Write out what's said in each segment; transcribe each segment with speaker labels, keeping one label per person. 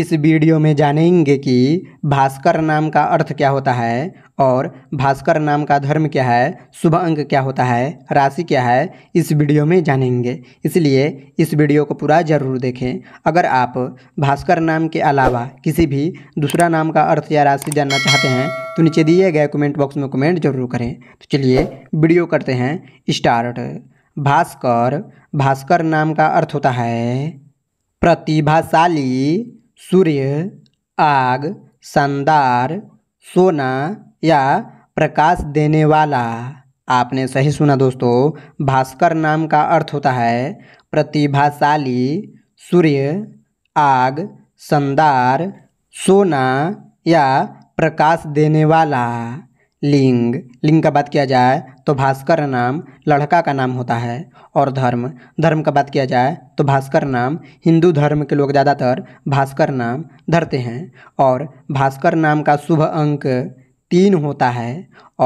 Speaker 1: इस वीडियो में जानेंगे कि भास्कर नाम का अर्थ क्या होता है और भास्कर नाम का धर्म क्या है शुभ अंक क्या होता है राशि क्या है इस वीडियो में जानेंगे इसलिए इस वीडियो को पूरा ज़रूर देखें अगर आप भास्कर नाम के अलावा किसी भी दूसरा नाम का अर्थ या राशि जानना चाहते हैं तो नीचे दिए गए कमेंट बॉक्स में कमेंट जरूर करें तो चलिए वीडियो करते हैं स्टार्ट भास्कर भास्कर नाम का अर्थ होता है प्रतिभाशाली सूर्य आग शानदार सोना या प्रकाश देने वाला आपने सही सुना दोस्तों भास्कर नाम का अर्थ होता है प्रतिभाशाली सूर्य आग शानदार सोना या प्रकाश देने वाला लिंग लिंग का बात किया जाए तो भास्कर नाम लड़का का नाम होता है और धर्म धर्म का बात किया जाए तो भास्कर नाम हिंदू धर्म के लोग ज़्यादातर भास्कर नाम धरते हैं और भास्कर नाम का शुभ अंक तीन होता है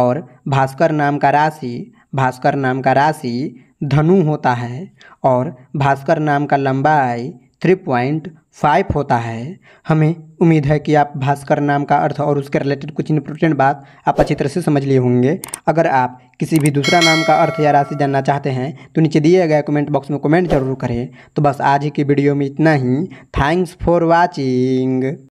Speaker 1: और भास्कर नाम का राशि भास्कर नाम का राशि धनु होता है और भास्कर नाम का लंबाई थ्री पॉइंट फाइव होता है हमें उम्मीद है कि आप भास्कर नाम का अर्थ और उसके रिलेटेड कुछ इंपोर्टेंट बात आप अच्छी तरह से समझ लिए होंगे अगर आप किसी भी दूसरा नाम का अर्थ या राशि जानना चाहते हैं तो नीचे दिए गए कमेंट बॉक्स में कमेंट जरूर करें तो बस आज ही की वीडियो में इतना ही थैंक्स फॉर वॉचिंग